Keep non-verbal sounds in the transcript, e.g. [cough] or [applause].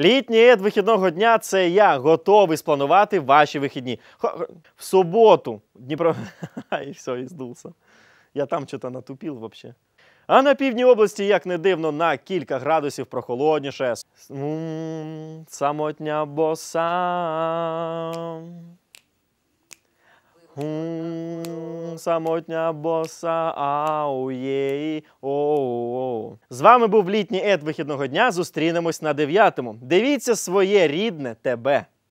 Літній ед вихідного дня це я готовий спланувати ваші вихідні. В суботу Дніпро. І [laughs] все, і здувся. Я там чого-то натупів взагалі. А на півдні області, як не дивно, на кілька градусів прохолодніше. Самотня боса. Самотня боса. Ауєї. О. З вами був літній ед вихідного дня. Зустрінемось на дев'ятому. Дивіться своє рідне тебе.